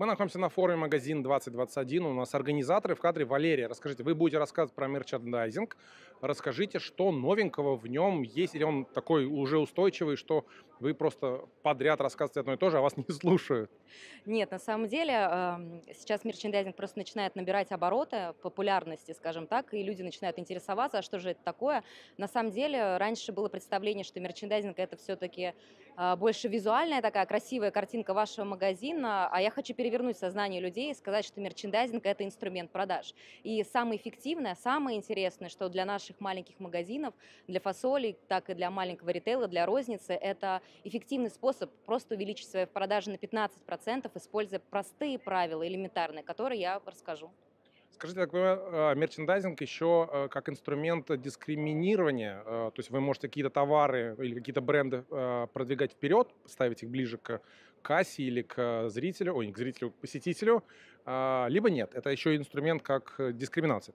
Мы находимся на форуме «Магазин 2021». У нас организаторы в кадре Валерия. Расскажите, вы будете рассказывать про мерчандайзинг, Расскажите, что новенького в нем есть, или он такой уже устойчивый, что вы просто подряд рассказываете одно и то же, а вас не слушают? Нет, на самом деле эм, сейчас мерчендайзинг просто начинает набирать обороты, популярности, скажем так, и люди начинают интересоваться, а что же это такое. На самом деле раньше было представление, что мерчендайзинг это все-таки э, больше визуальная такая красивая картинка вашего магазина, а я хочу перевести перевернуть сознание людей и сказать, что мерчендайзинг – это инструмент продаж. И самое эффективное, самое интересное, что для наших маленьких магазинов, для фасолей, так и для маленького ритейла, для розницы, это эффективный способ просто увеличить свои продажи на 15%, используя простые правила, элементарные, которые я расскажу. Скажите, так понимаю, э, мерчендайзинг еще э, как инструмент дискриминирования, э, то есть вы можете какие-то товары или какие-то бренды продвигать вперед, ставить их ближе к кассе или к зрителю, ой, к зрителю, к посетителю, а, либо нет. Это еще инструмент как дискриминация.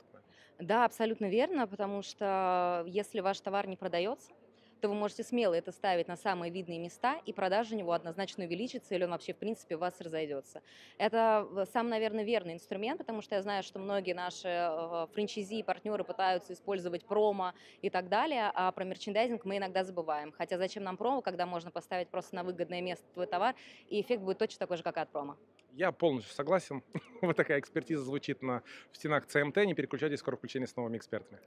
Да, абсолютно верно, потому что если ваш товар не продается, то вы можете смело это ставить на самые видные места, и продажи у него однозначно увеличится, или он вообще, в принципе, у вас разойдется. Это сам наверное, верный инструмент, потому что я знаю, что многие наши э, франчайзи и партнеры пытаются использовать промо и так далее, а про мерчендайзинг мы иногда забываем. Хотя зачем нам промо, когда можно поставить просто на выгодное место твой товар, и эффект будет точно такой же, как и от промо. Я полностью согласен. вот такая экспертиза звучит на, в стенах ЦМТ. Не переключайтесь, скоро включение с новыми экспертами.